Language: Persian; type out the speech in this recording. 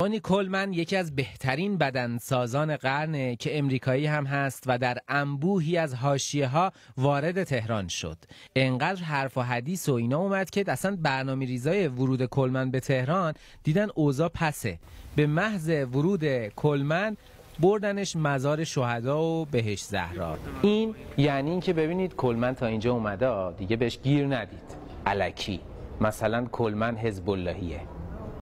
مانی کلمن یکی از بهترین بدنسازان قرنه که امریکایی هم هست و در انبوهی از هاشیه ها وارد تهران شد انقدر حرف و حدیث و اینا اومد که اصلا برنامه ریزای ورود کلمن به تهران دیدن اوزا پسه به محض ورود کلمن بردنش مزار شهدا و بهش زهرا این یعنی که ببینید کلمن تا اینجا اومده دیگه بهش گیر ندید علکی مثلا کلمن حزب